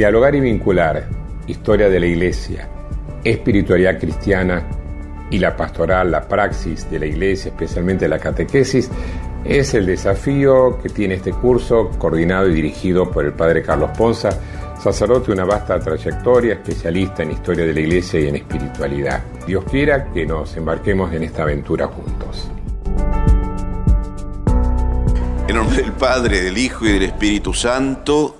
dialogar y vincular historia de la Iglesia, espiritualidad cristiana y la pastoral, la praxis de la Iglesia, especialmente la catequesis, es el desafío que tiene este curso, coordinado y dirigido por el Padre Carlos Ponza, sacerdote de una vasta trayectoria, especialista en historia de la Iglesia y en espiritualidad. Dios quiera que nos embarquemos en esta aventura juntos. En nombre del Padre, del Hijo y del Espíritu Santo,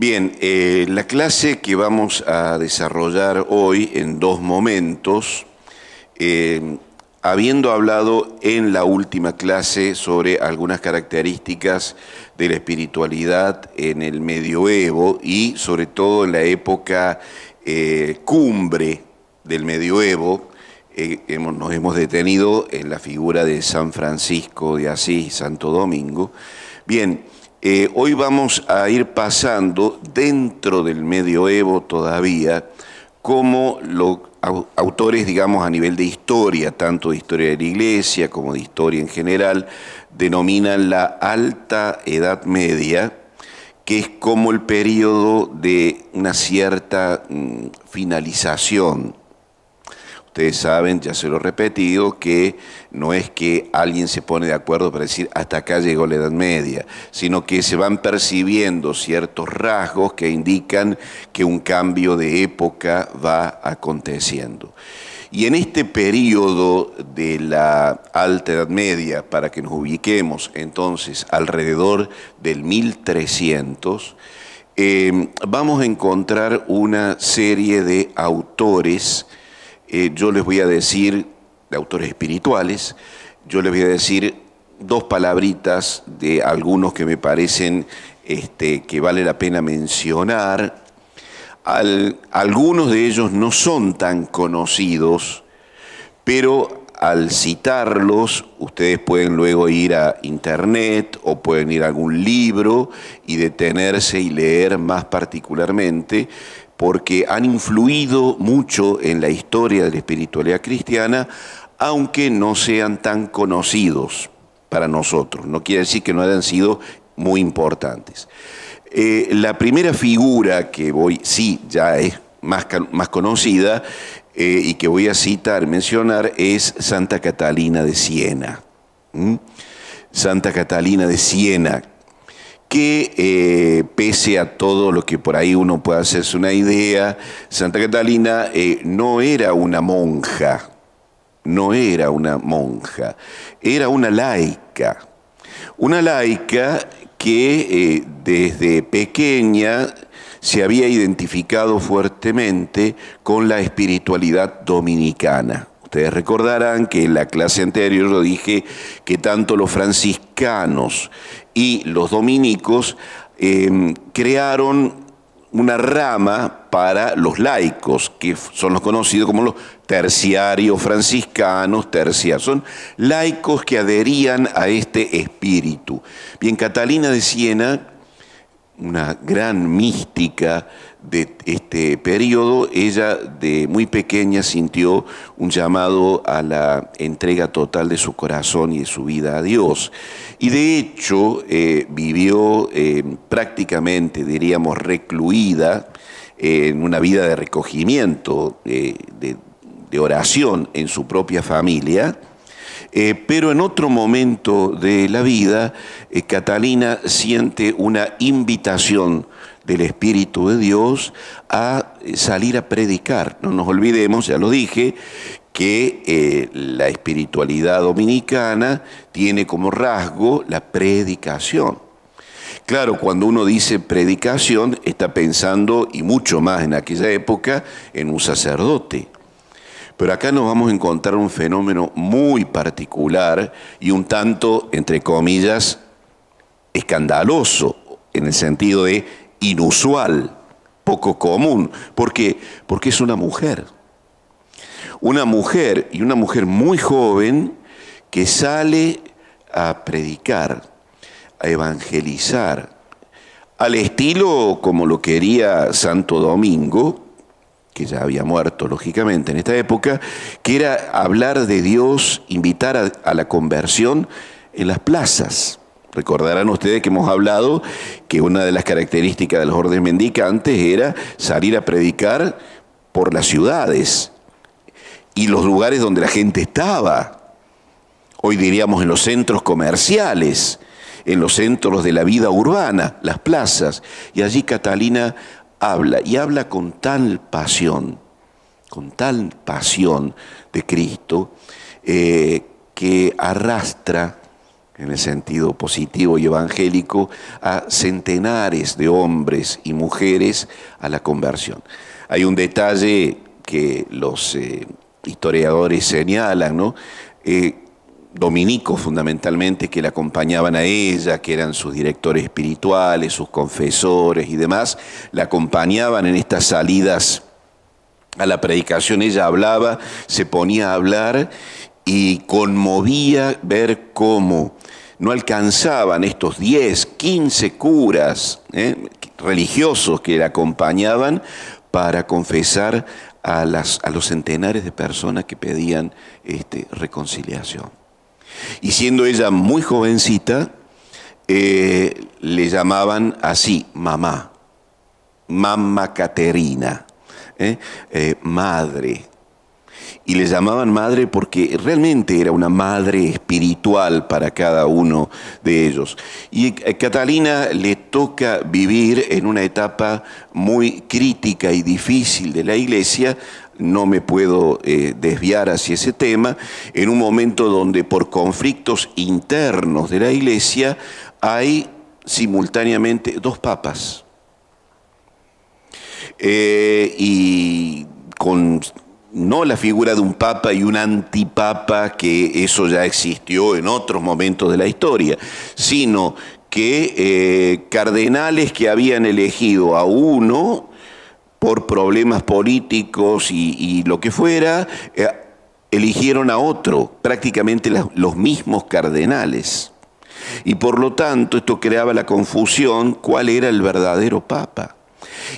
Bien, eh, la clase que vamos a desarrollar hoy en dos momentos, eh, habiendo hablado en la última clase sobre algunas características de la espiritualidad en el medioevo y sobre todo en la época eh, cumbre del medioevo, hemos, nos hemos detenido en la figura de San Francisco de Asís, Santo Domingo. Bien, eh, hoy vamos a ir pasando dentro del medioevo todavía como los autores, digamos, a nivel de historia, tanto de historia de la iglesia como de historia en general, denominan la alta edad media, que es como el periodo de una cierta mm, finalización Ustedes saben, ya se lo he repetido, que no es que alguien se pone de acuerdo para decir hasta acá llegó la Edad Media, sino que se van percibiendo ciertos rasgos que indican que un cambio de época va aconteciendo. Y en este periodo de la Alta Edad Media, para que nos ubiquemos entonces alrededor del 1300, eh, vamos a encontrar una serie de autores, eh, yo les voy a decir, de autores espirituales, yo les voy a decir dos palabritas de algunos que me parecen este, que vale la pena mencionar. algunos de ellos no son tan conocidos, pero al citarlos, ustedes pueden luego ir a internet o pueden ir a algún libro y detenerse y leer más particularmente, porque han influido mucho en la historia de la espiritualidad cristiana, aunque no sean tan conocidos para nosotros. No quiere decir que no hayan sido muy importantes. Eh, la primera figura que voy, sí, ya es más, más conocida eh, y que voy a citar, mencionar, es Santa Catalina de Siena. ¿Mm? Santa Catalina de Siena, que eh, pese a todo lo que por ahí uno pueda hacerse una idea, Santa Catalina eh, no era una monja, no era una monja, era una laica. Una laica que eh, desde pequeña se había identificado fuertemente con la espiritualidad dominicana. Ustedes recordarán que en la clase anterior yo dije que tanto los franciscanos y los dominicos em, crearon una rama para los laicos, que son los conocidos como los terciarios franciscanos, terciarios. Son laicos que adherían a este espíritu. Bien, Catalina de Siena una gran mística de este periodo, ella de muy pequeña sintió un llamado a la entrega total de su corazón y de su vida a Dios. Y de hecho eh, vivió eh, prácticamente, diríamos, recluida eh, en una vida de recogimiento, de oración en su propia familia eh, pero en otro momento de la vida, eh, Catalina siente una invitación del Espíritu de Dios a eh, salir a predicar. No nos olvidemos, ya lo dije, que la espiritualidad dominicana tiene como rasgo la predicación. Claro, cuando uno dice predicación, está pensando, y mucho más en aquella época, en un sacerdote pero acá nos vamos a encontrar un fenómeno muy particular y un tanto, entre comillas, escandaloso, en el sentido de inusual, poco común. ¿Por qué? Porque es una mujer. Una mujer, y una mujer muy joven, que sale a predicar, a evangelizar, al estilo como lo quería Santo Domingo, que ya había muerto, lógicamente, en esta época, que era hablar de Dios, invitar a, la conversión en las plazas. Recordarán ustedes que hemos hablado que una de las características de los órdenes mendicantes era salir a predicar por las ciudades y los lugares donde la gente estaba. Hoy diríamos en los centros comerciales, en los centros de la vida urbana, las plazas. Y allí Catalina habla y habla con tal pasión, con tal pasión de Cristo, eh, que arrastra en el sentido positivo y evangélico, a centenares de hombres y mujeres a la conversión. Hay un detalle que los eh, historiadores señalan, ¿no? Eh, dominicos fundamentalmente que la acompañaban a ella, que eran sus directores espirituales, sus confesores y demás, la acompañaban en estas salidas a la predicación. Ella hablaba, se ponía a hablar y conmovía ver cómo no alcanzaban estos 10, 15 curas eh, religiosos que la acompañaban para confesar a, a los centenares de personas que pedían este, reconciliación. Y siendo ella muy jovencita, eh, le llamaban así, mamá, mamá Caterina, ¿eh? Eh, madre. Y le llamaban madre porque realmente era una madre espiritual para cada uno de ellos. Y a Catalina le toca vivir en una etapa muy crítica y difícil de la iglesia no me puedo eh, desviar hacia ese tema, en un momento donde por conflictos internos de la Iglesia hay simultáneamente dos papas. Eh, y con no la figura de un papa y un antipapa, que eso ya existió en otros momentos de la historia, sino que eh, cardenales que habían elegido a uno por problemas políticos y, lo que fuera, eh, eligieron a otro, prácticamente los mismos cardenales. Y por lo tanto esto creaba la confusión cuál era el verdadero papa.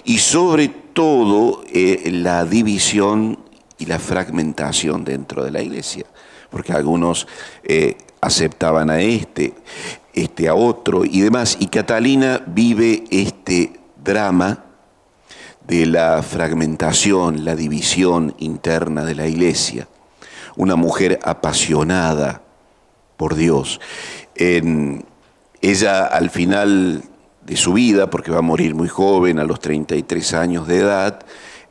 Y sobre todo eh, la división y la fragmentación dentro de la iglesia, porque algunos eh, aceptaban a este, este a otro y demás. Y Catalina vive este drama de la fragmentación, la división interna de la iglesia, una mujer apasionada por Dios. En, ella al final de su vida, porque va a morir muy joven, a los 33 años de edad,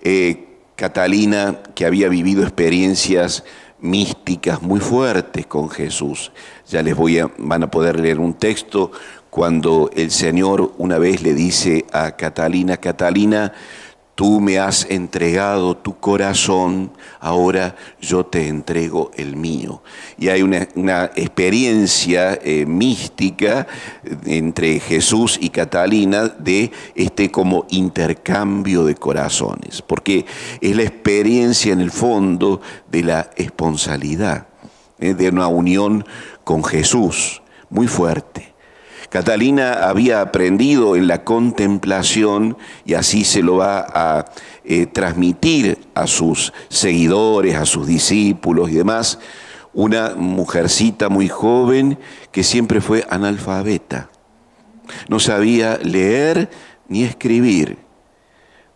eh, Catalina, que había vivido experiencias místicas muy fuertes con Jesús. Ya les voy a, van a poder leer un texto cuando el Señor una vez le dice a Catalina, Catalina, Tú me has entregado tu corazón, ahora yo te entrego el mío. Y hay una, experiencia eh, mística eh, entre Jesús y Catalina de este como intercambio de corazones, porque es la experiencia en el fondo de la esponsalidad, eh, de una unión con Jesús muy fuerte. Catalina había aprendido en la contemplación y así se lo va a eh, transmitir a sus seguidores, a sus discípulos y demás, una mujercita muy joven que siempre fue analfabeta. No sabía leer ni escribir,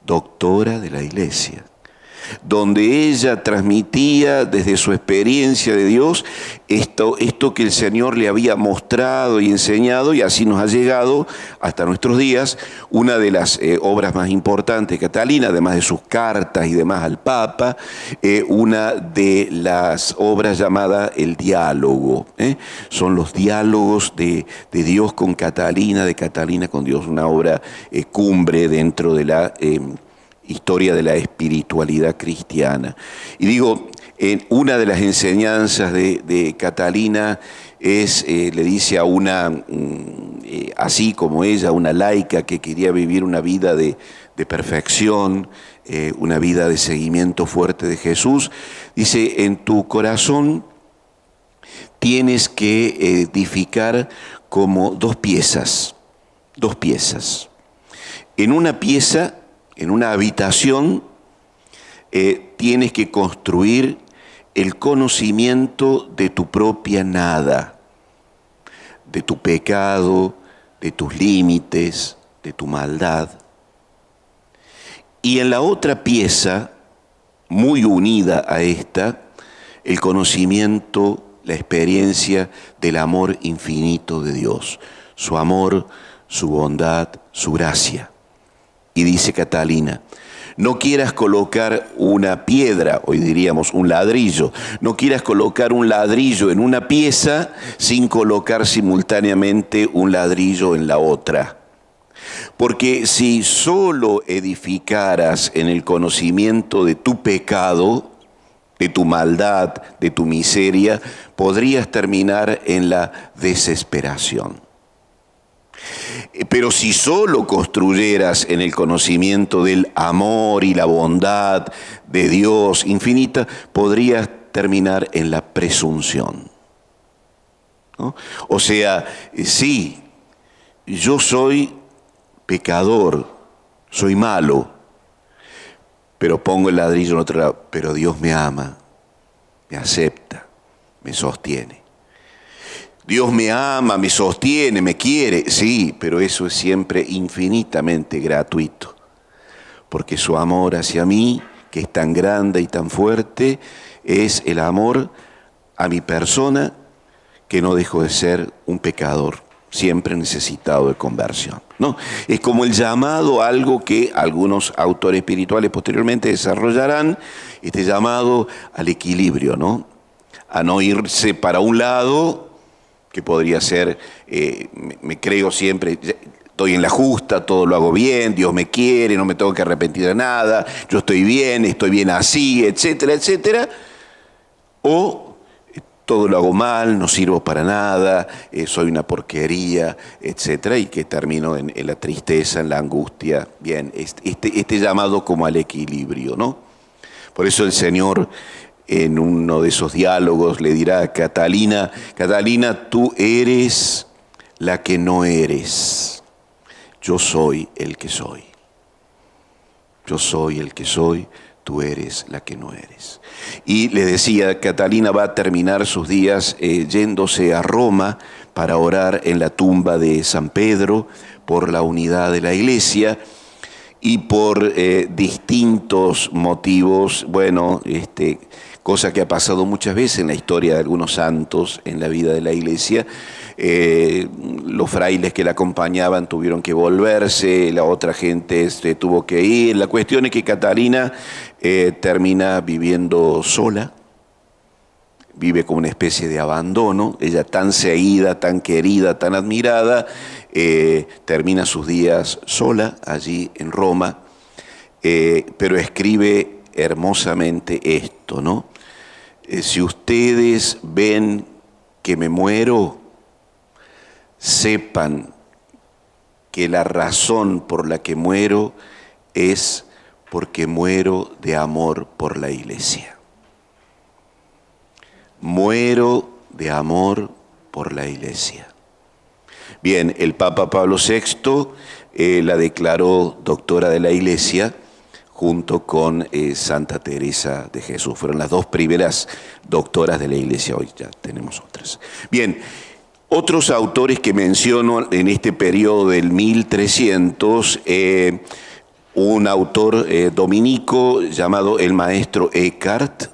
doctora de la iglesia donde ella transmitía desde su experiencia de Dios esto, esto que el Señor le había mostrado y enseñado, y así nos ha llegado hasta nuestros días una de las eh, obras más importantes de Catalina, además de sus cartas y demás al Papa, eh, una de las obras llamada El Diálogo. ¿eh? Son los diálogos de, de, Dios con Catalina, de Catalina con Dios, una obra cumbre dentro de la historia de la espiritualidad cristiana. Y digo, en una de las enseñanzas de, Catalina es, eh, le dice a una, mm, eh, así como ella, una laica que quería vivir una vida de, perfección, eh, una vida de seguimiento fuerte de Jesús, dice, en tu corazón tienes que edificar como dos piezas, dos piezas. En una pieza en una habitación, eh, tienes que construir el conocimiento de tu propia nada, de tu pecado, de tus límites, de tu maldad. Y en la otra pieza, muy unida a esta, el conocimiento, la experiencia del amor infinito de Dios, su amor, su bondad, su gracia. Y dice Catalina, no quieras colocar una piedra, hoy diríamos un ladrillo, no quieras colocar un ladrillo en una pieza sin colocar simultáneamente un ladrillo en la otra. Porque si solo edificaras en el conocimiento de tu pecado, de tu maldad, de tu miseria, podrías terminar en la desesperación. Pero si solo construyeras en el conocimiento del amor y la bondad de Dios infinita, podrías terminar en la presunción. O sea, eh, sí, yo soy pecador, soy malo, pero pongo el ladrillo en otro lado, pero Dios me ama, me acepta, me sostiene. Dios me ama, me sostiene, me quiere. Sí, pero eso es siempre infinitamente gratuito. Porque su amor hacia mí, que es tan grande y tan fuerte, es el amor a mi persona, que no dejo de ser un pecador, siempre necesitado de conversión. ¿no? Es como el llamado, algo que algunos autores espirituales posteriormente desarrollarán, este llamado al equilibrio, ¿no? a no irse para un lado que podría ser, eh, me, creo siempre, estoy en la justa, todo lo hago bien, Dios me quiere, no me tengo que arrepentir de nada, yo estoy bien, estoy bien así, etcétera, etcétera. O eh, todo lo hago mal, no sirvo para nada, eh, soy una porquería, etcétera, y que termino en, la tristeza, en la angustia. Bien, este, este, este llamado como al equilibrio, ¿no? Por eso el Señor en uno de esos diálogos le dirá a Catalina, Catalina, tú eres la que no eres. Yo soy el que soy. Yo soy el que soy, tú eres la que no eres. Y le decía, Catalina va a terminar sus días eh, yéndose a Roma para orar en la tumba de San Pedro por la unidad de la iglesia y por eh, distintos motivos, bueno, este, cosa que ha pasado muchas veces en la historia de algunos santos en la vida de la iglesia. Eh, los frailes que la acompañaban tuvieron que volverse, la otra gente este, tuvo que ir. La cuestión es que Catalina eh, termina viviendo sola, vive como una especie de abandono, ella tan seguida, tan querida, tan admirada, eh, termina sus días sola allí en Roma, pero escribe hermosamente esto, ¿no? Eh, si ustedes ven que me muero, sepan que la razón por la que muero es porque muero de amor por la iglesia. Muero de amor por la iglesia. Bien, el Papa Pablo VI eh, la declaró doctora de la iglesia junto con eh, Santa Teresa de Jesús. Fueron las dos primeras doctoras de la iglesia, hoy ya tenemos otras. Bien, otros autores que menciono en este periodo del 1300, eh, un autor eh, dominico llamado el maestro Eckhart,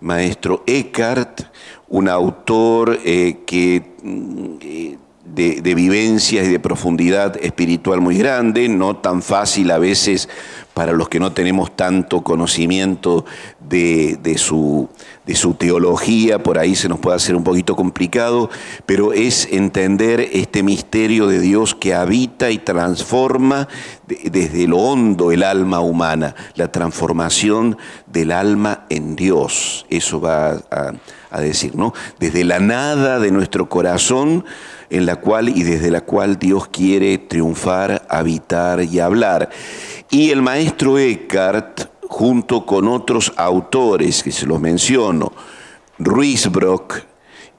maestro Eckhart, un autor que... Mm, de, de, vivencias y de profundidad espiritual muy grande, no tan fácil a veces para los que no tenemos tanto conocimiento de, su, de, su, teología, por ahí se nos puede hacer un poquito complicado, pero es entender este misterio de Dios que habita y transforma desde lo hondo el alma humana, la transformación del alma en Dios, eso va a, a decir, ¿no? Desde la nada de nuestro corazón, en la cual y desde la cual Dios quiere triunfar, habitar y hablar. Y el maestro Eckhart, junto con otros autores que se los menciono, Ruisbrock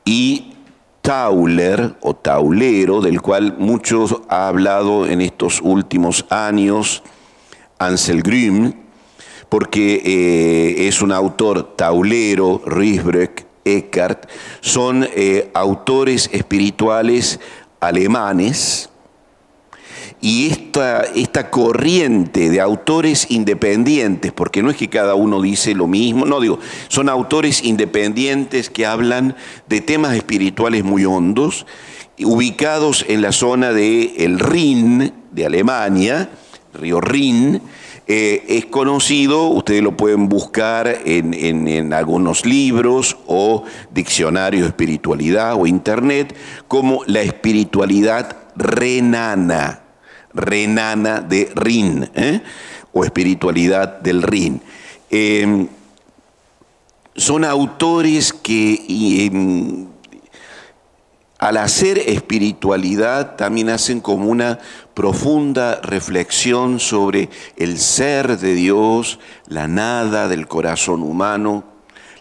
y Tauler o Taulero, del cual muchos ha hablado en estos últimos años, Ansel Grimm, porque eh, es un autor taulero, Ruizbrock, Eckhart, son eh, autores espirituales alemanes y esta, esta corriente de autores independientes, porque no es que cada uno dice lo mismo, no digo, son autores independientes que hablan de temas espirituales muy hondos, ubicados en la zona del el Rin, de Alemania, río Rin, eh, es conocido, ustedes lo pueden buscar en, en, en, algunos libros o diccionarios de espiritualidad o internet, como la espiritualidad renana renana de Rin, ¿eh? o espiritualidad del Rin. Em, son autores que em, al hacer espiritualidad también hacen como una profunda reflexión sobre el ser de Dios, la nada del corazón humano,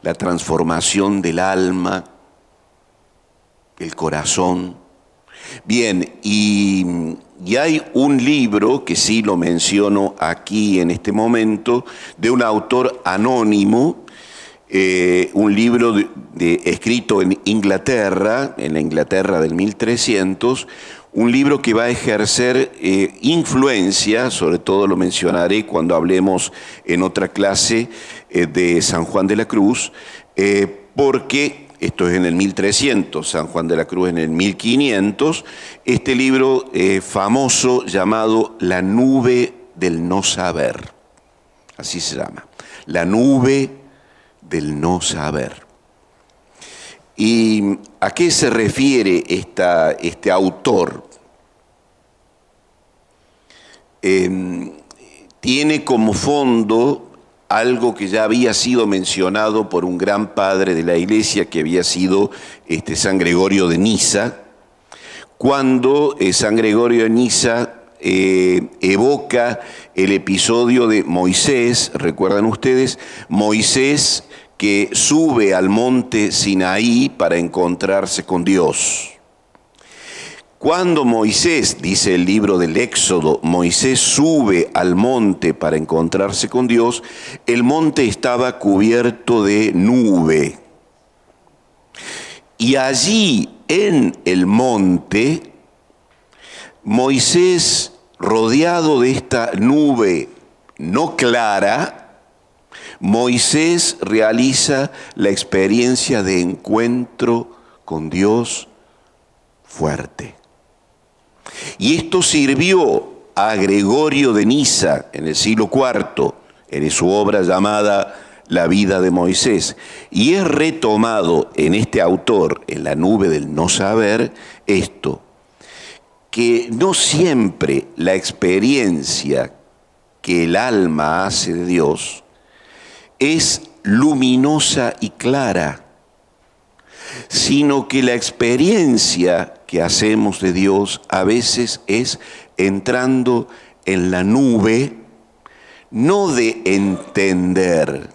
la transformación del alma, el corazón. Bien, y, hay un libro que sí lo menciono aquí en este momento, de un autor anónimo, eh, un libro escrito en Inglaterra, en la Inglaterra del 1300, un libro que va a ejercer eh, influencia, sobre todo lo mencionaré cuando hablemos en otra clase eh, de San Juan de la Cruz, porque esto es en el 1300, San Juan de la Cruz en el 1500, este libro eh, famoso llamado La nube del no saber, así se llama, La nube del no saber. ¿Y a qué se refiere este autor? Em, tiene como fondo algo que ya había sido mencionado por un gran padre de la iglesia que había sido este, San Gregorio de Niza, cuando eh, San Gregorio de Niza eh, evoca el episodio de Moisés, recuerdan ustedes, Moisés que sube al monte Sinaí para encontrarse con Dios. Cuando Moisés, dice el libro del Éxodo, Moisés sube al monte para encontrarse con Dios, el monte estaba cubierto de nube. Y allí en el monte, Moisés, rodeado de esta nube no clara, Moisés realiza la experiencia de encuentro con Dios fuerte. Y esto sirvió a Gregorio de Niza en el siglo IV, en su obra llamada La vida de Moisés, y es retomado en este autor, en la nube del no saber, esto, que no siempre la experiencia que el alma hace de Dios es luminosa y clara, sino que la experiencia que hacemos de Dios a veces es entrando en la nube, no de entender,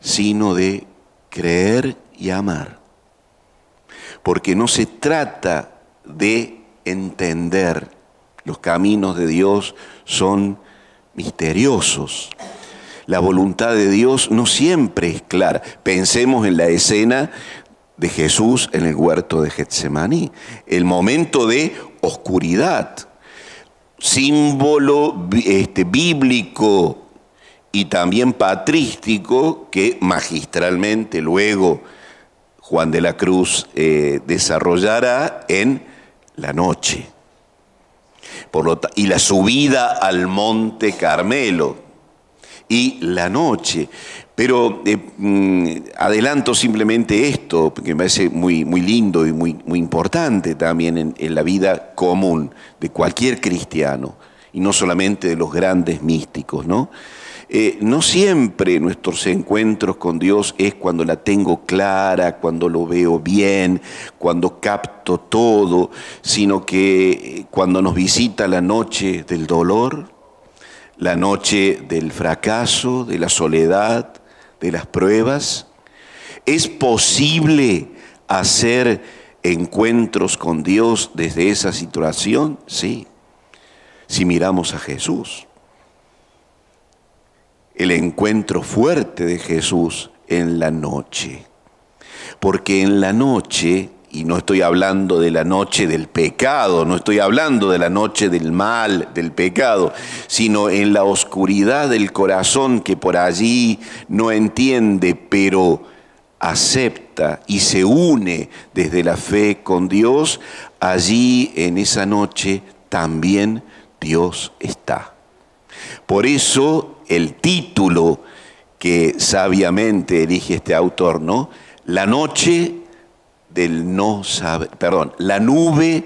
sino de creer y amar. Porque no se trata de entender. Los caminos de Dios son misteriosos. La voluntad de Dios no siempre es clara. Pensemos en la escena de Jesús en el huerto de Getsemaní, el momento de oscuridad, símbolo este, bíblico y también patrístico que magistralmente luego Juan de la Cruz eh, desarrollará en la noche. Por y la subida al monte Carmelo y la noche. Pero eh, mm, adelanto simplemente esto que me parece muy, muy lindo y muy, muy importante también en, la vida común de cualquier cristiano, y no solamente de los grandes místicos, ¿no? Eh, no siempre nuestros encuentros con Dios es cuando la tengo clara, cuando lo veo bien, cuando capto todo, sino que eh, cuando nos visita la noche del dolor, la noche del fracaso, de la soledad, de las pruebas, es posible hacer encuentros con Dios desde esa situación, sí. Si miramos a Jesús, el encuentro fuerte de Jesús en la noche. Porque en la noche, y no estoy hablando de la noche del pecado, no estoy hablando de la noche del mal, del pecado, sino en la oscuridad del corazón que por allí no entiende, pero acepta y se une desde la fe con Dios, allí en esa noche también Dios está. Por eso el título que sabiamente elige este autor, ¿no? La noche del no saber, perdón, la nube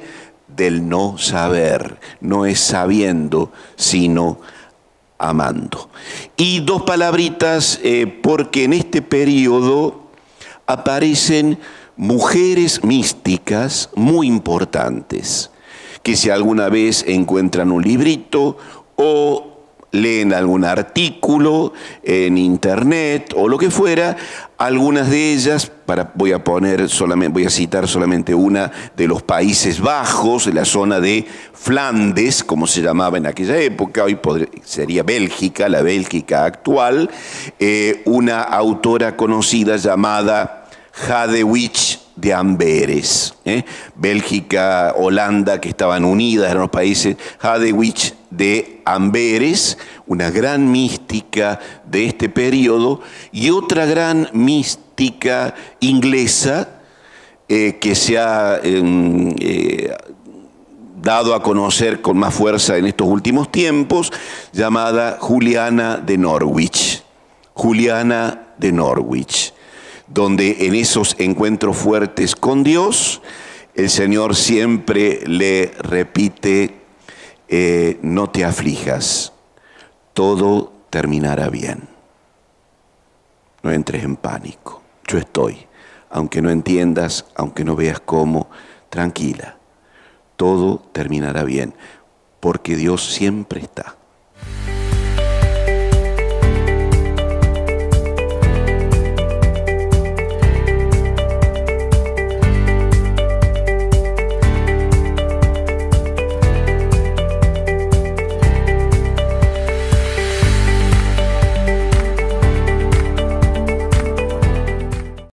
del no saber, no es sabiendo, sino amando. Y dos palabritas, eh, porque en este periodo aparecen mujeres místicas muy importantes, que si alguna vez encuentran un librito o leen algún artículo en internet o lo que fuera, algunas de ellas, para, voy a poner solamente, voy a citar solamente una de los Países Bajos, de la zona de Flandes, como se llamaba en aquella época, hoy sería Bélgica, la Bélgica actual, eh, una autora conocida llamada Jadewich de Amberes. ¿eh? Bélgica, Holanda, que estaban unidas, eran los países. Jadewich de Amberes, una gran mística de este periodo, y otra gran mística inglesa eh, que se ha em, eh, dado a conocer con más fuerza en estos últimos tiempos, llamada Juliana de Norwich. Juliana de Norwich donde en esos encuentros fuertes con Dios, el Señor siempre le repite, eh, no te aflijas, todo terminará bien. No entres en pánico, yo estoy, aunque no entiendas, aunque no veas cómo, tranquila, todo terminará bien, porque Dios siempre está.